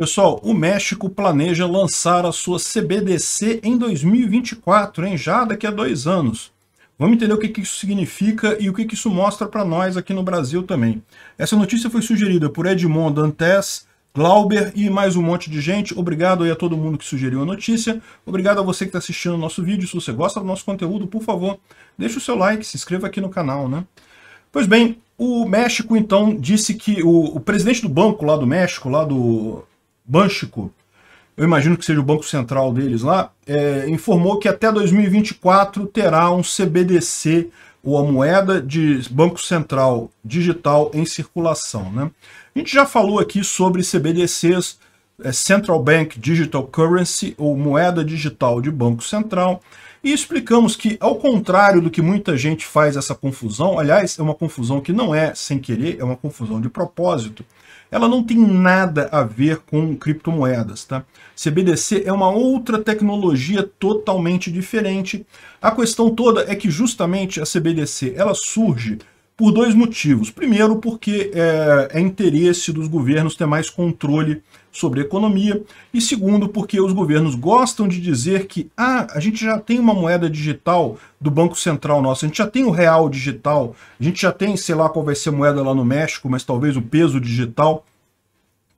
Pessoal, o México planeja lançar a sua CBDC em 2024, hein? já daqui a dois anos. Vamos entender o que, isso significa e o que, que isso mostra para nós aqui no Brasil também. Essa notícia foi sugerida por Edmond Dantes, Glauber e mais um monte de gente. Obrigado aí a todo mundo que sugeriu a notícia. Obrigado a você que está assistindo o nosso vídeo. Se você gosta do nosso conteúdo, por favor, deixe o seu like, se inscreva aqui no canal, né? Pois bem, o México, então, disse que o, o presidente do banco lá do México, lá do Banxico, eu imagino que seja o Banco Central deles lá, é, informou que até 2024 terá um CBDC, ou a moeda de Banco Central digital em circulação. Né? A gente já falou aqui sobre CBDCs, é Central Bank Digital Currency, ou moeda digital de Banco Central, e explicamos que, ao contrário do que muita gente faz essa confusão, aliás, é uma confusão que não é sem querer, é uma confusão de propósito, ela não tem nada a ver com criptomoedas. Tá? CBDC é uma outra tecnologia totalmente diferente. A questão toda é que justamente a CBDC ela surge por dois motivos. Primeiro, porque é, é, interesse dos governos ter mais controle sobre a economia. E segundo, porque os governos gostam de dizer que ah, a gente já tem uma moeda digital do Banco Central nosso, a gente já tem o real digital, a gente já tem, sei lá qual vai ser a moeda lá no México, mas talvez o peso digital.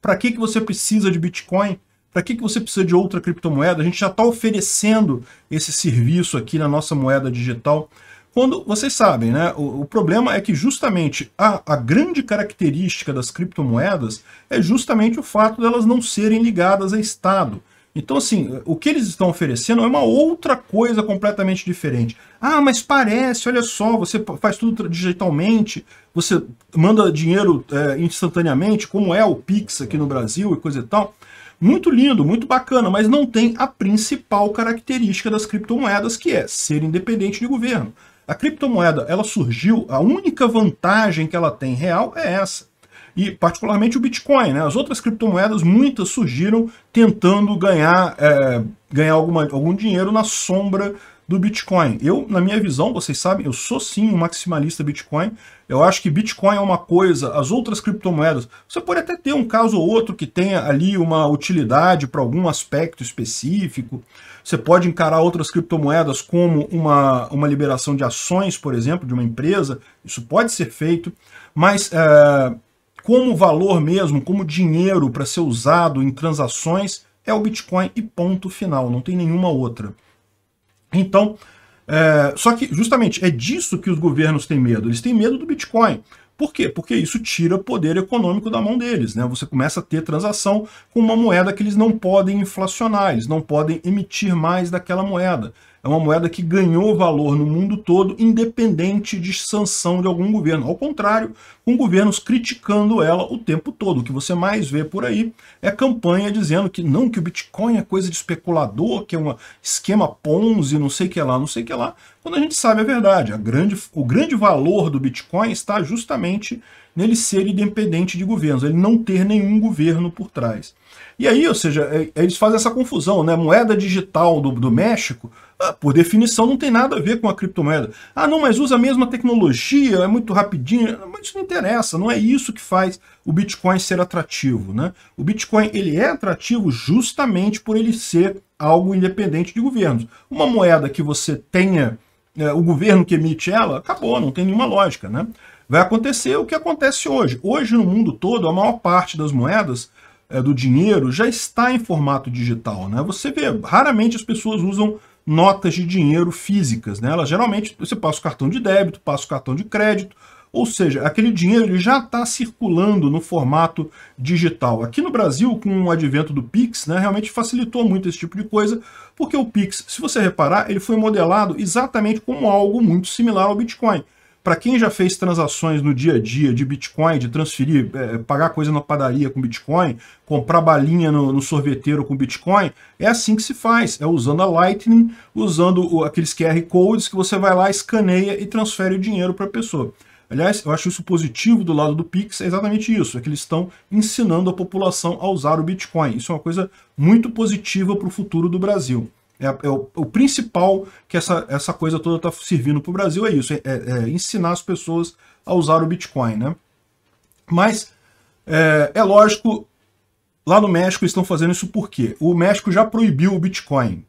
Para que, que você precisa de Bitcoin? Para que, que você precisa de outra criptomoeda? A gente já está oferecendo esse serviço aqui na nossa moeda digital. Quando vocês sabem, né, o, o problema é que justamente a, a, grande característica das criptomoedas é justamente o fato delas de não serem ligadas a Estado. Então, assim, o que eles estão oferecendo é uma outra coisa completamente diferente. Ah, mas parece, olha só, você faz tudo digitalmente, você manda dinheiro é, instantaneamente, como é o Pix aqui no Brasil e coisa e tal. Muito lindo, muito bacana, mas não tem a principal característica das criptomoedas, que é ser independente de governo. A criptomoeda, ela surgiu, a única vantagem que ela tem real é essa. E particularmente o Bitcoin, né? As outras criptomoedas, muitas surgiram tentando ganhar, é, ganhar alguma, algum dinheiro na sombra do Bitcoin. Eu, na minha visão, vocês sabem, eu sou sim um maximalista Bitcoin. Eu acho que Bitcoin é uma coisa, as outras criptomoedas, você pode até ter um caso ou outro que tenha ali uma utilidade para algum aspecto específico. Você pode encarar outras criptomoedas como uma, uma liberação de ações, por exemplo, de uma empresa. Isso pode ser feito, mas é, como valor mesmo, como dinheiro para ser usado em transações, é o Bitcoin e ponto final, não tem nenhuma outra. Então, é, só que justamente é disso que os governos têm medo. Eles têm medo do Bitcoin. Por quê? Porque isso tira poder econômico da mão deles. Né? Você começa a ter transação com uma moeda que eles não podem inflacionar, eles não podem emitir mais daquela moeda. É uma moeda que ganhou valor no mundo todo, independente de sanção de algum governo. Ao contrário, com governos criticando ela o tempo todo. O que você mais vê por aí é campanha dizendo que não, que o Bitcoin é coisa de especulador, que é um esquema Ponzi, não sei o que lá, não sei o que lá. Quando a gente sabe a verdade, a grande, o grande valor do Bitcoin está justamente nele ser independente de governos, ele não ter nenhum governo por trás. E aí, ou seja, é, é, eles fazem essa confusão, né? Moeda digital do, do México, ah, por definição, não tem nada a ver com a criptomoeda. Ah, não, mas usa a mesma tecnologia, é muito rapidinho. Mas isso não interessa, não é isso que faz o Bitcoin ser atrativo, né? O Bitcoin, ele é atrativo justamente por ele ser algo independente de governos. Uma moeda que você tenha é, o governo que emite ela, acabou, não tem nenhuma lógica, né? vai acontecer o que acontece hoje. Hoje, no mundo todo, a maior parte das moedas é, do dinheiro já está em formato digital. Né? Você vê, raramente as pessoas usam notas de dinheiro físicas. Né? Elas geralmente, você passa o cartão de débito, passa o cartão de crédito, ou seja, aquele dinheiro ele já está circulando no formato digital. Aqui no Brasil, com o advento do Pix, né, realmente facilitou muito esse tipo de coisa, porque o Pix, se você reparar, ele foi modelado exatamente como algo muito similar ao Bitcoin para quem já fez transações no dia a dia de Bitcoin, de transferir, é, pagar coisa na padaria com Bitcoin, comprar balinha no, no, sorveteiro com Bitcoin, é assim que se faz. É usando a Lightning, usando o, aqueles QR Codes que você vai lá, escaneia e transfere o dinheiro para a pessoa. Aliás, eu acho isso positivo do lado do Pix, é exatamente isso, é que eles estão ensinando a população a usar o Bitcoin. Isso é uma coisa muito positiva para o futuro do Brasil. É, é o, o, principal que essa, essa coisa toda está servindo para o Brasil é isso, é, é, é, ensinar as pessoas a usar o Bitcoin, né? Mas é, é lógico, lá no México estão fazendo isso por quê? O México já proibiu o Bitcoin,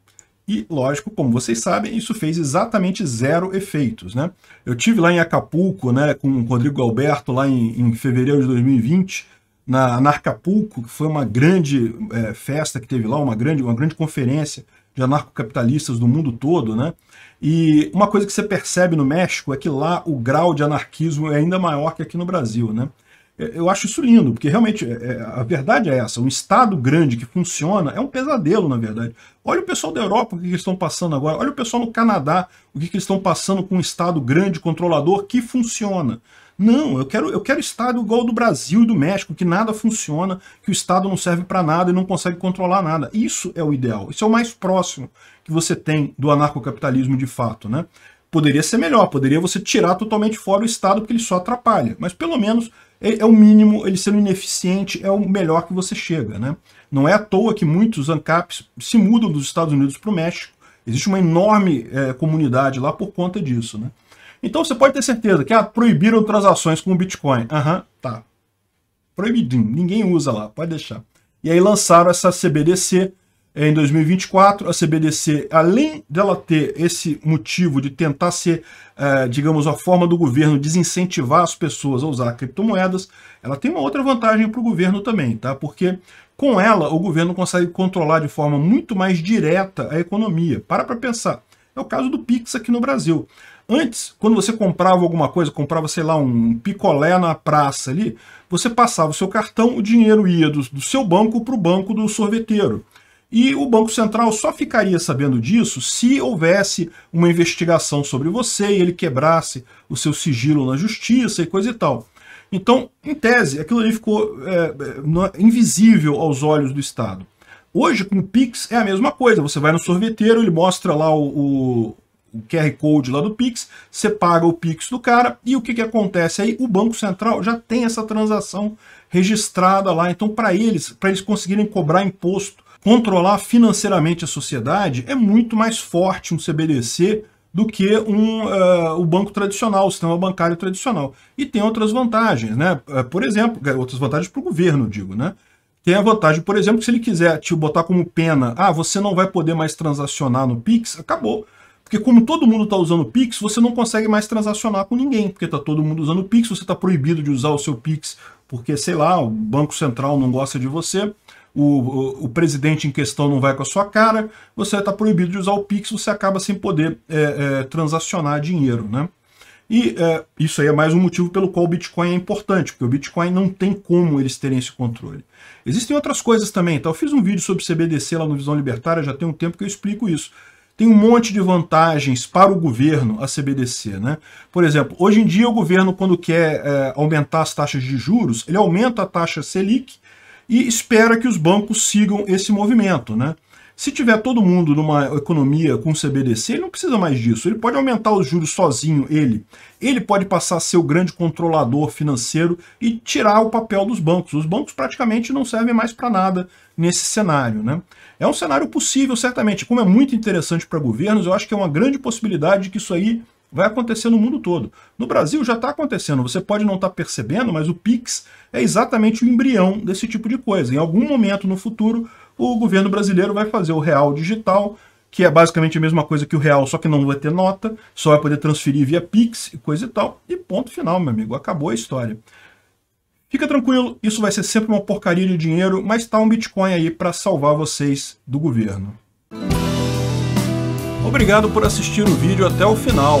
e, lógico, como vocês sabem, isso fez exatamente zero efeitos. Né? Eu tive lá em Acapulco, né, com o Rodrigo Alberto, lá em, em fevereiro de 2020, na Anarcapulco, que foi uma grande é, festa que teve lá, uma grande, uma grande conferência de anarcocapitalistas do mundo todo, né? E uma coisa que você percebe no México é que lá o grau de anarquismo é ainda maior que aqui no Brasil, né? Eu acho isso lindo, porque realmente é, é, a verdade é essa. Um Estado grande que funciona é um pesadelo, na verdade. Olha o pessoal da Europa, o que eles estão passando agora. Olha o pessoal no Canadá, o que eles estão passando com um Estado grande, controlador, que funciona. Não, eu quero, eu quero Estado igual ao do Brasil e do México, que nada funciona, que o Estado não serve para nada e não consegue controlar nada. Isso é o ideal. Isso é o mais próximo que você tem do anarcocapitalismo de fato, né? Poderia ser melhor, poderia você tirar totalmente fora o Estado, porque ele só atrapalha. Mas pelo menos é o mínimo, ele sendo ineficiente é o melhor que você chega. Né? Não é à toa que muitos ANCAPs se mudam dos Estados Unidos para o México. Existe uma enorme é, comunidade lá por conta disso. Né? Então você pode ter certeza que ah, proibiram transações com o Bitcoin. Aham, uhum, tá. Proibidinho, ninguém usa lá, pode deixar. E aí lançaram essa CBDC, em 2024, a CBDC, além dela ter esse motivo de tentar ser, eh, digamos, a forma do governo desincentivar as pessoas a usar criptomoedas, ela tem uma outra vantagem para o governo também, tá? Porque com ela o governo consegue controlar de forma muito mais direta a economia. Para para pensar. É o caso do Pix aqui no Brasil. Antes, quando você comprava alguma coisa, comprava, sei lá, um picolé na praça ali, você passava o seu cartão, o dinheiro ia do, do seu banco para o banco do sorveteiro. E o Banco Central só ficaria sabendo disso se houvesse uma investigação sobre você e ele quebrasse o seu sigilo na justiça e coisa e tal. Então, em tese, aquilo ali ficou é, é, é invisível aos olhos do Estado. Hoje, com o Pix, é a mesma coisa. Você vai no sorveteiro, ele mostra lá o, o QR Code lá do Pix, você paga o Pix do cara, e o que, que acontece aí? O Banco Central já tem essa transação registrada lá, então para eles, para eles conseguirem cobrar imposto controlar financeiramente a sociedade, é muito mais forte um CBDC do que um, uh, o banco tradicional, o sistema bancário tradicional. E tem outras vantagens, né? Eh, por exemplo, outras vantagens para o governo, digo, né? Tem a vantagem, por exemplo, que se ele quiser te botar como pena, ah, você não vai poder mais transacionar no Pix, acabou. Porque como todo mundo está usando o Pix, você não consegue mais transacionar com ninguém, porque está todo mundo usando o Pix, você está proibido de usar o seu Pix, porque, sei lá, o Banco Central não gosta de você o, o, presidente em questão não vai com a sua cara, você está proibido de usar o Pix, você acaba sem poder é, é, transacionar dinheiro. Né? E é, isso aí é mais um motivo pelo qual o Bitcoin é importante, porque o Bitcoin não tem como eles terem esse controle. Existem outras coisas também, então Eu fiz um vídeo sobre CBDC lá no Visão Libertária, já tem um tempo que eu explico isso. Tem um monte de vantagens para o governo a CBDC, né? Por exemplo, hoje em dia o governo, quando quer é, aumentar as taxas de juros, ele aumenta a taxa Selic e espera que os bancos sigam esse movimento, né? Se tiver todo mundo numa economia com CBDC, ele não precisa mais disso. Ele pode aumentar os juros sozinho, ele. Ele pode passar a ser o grande controlador financeiro e tirar o papel dos bancos. Os bancos praticamente não servem mais para nada nesse cenário. Né? É um cenário possível, certamente. Como é muito interessante para governos, eu acho que é uma grande possibilidade de que isso aí vai acontecer no mundo todo. No Brasil já está acontecendo, você pode não estar tá percebendo, mas o Pix é exatamente o embrião desse tipo de coisa. Em algum momento no futuro, o governo brasileiro vai fazer o real digital, que é basicamente a mesma coisa que o real, só que não vai ter nota, só vai poder transferir via Pix e coisa e tal. E ponto final, meu amigo, acabou a história. Fica tranquilo, isso vai ser sempre uma porcaria de dinheiro, mas está um Bitcoin aí para salvar vocês do governo. Obrigado por assistir o vídeo até o final.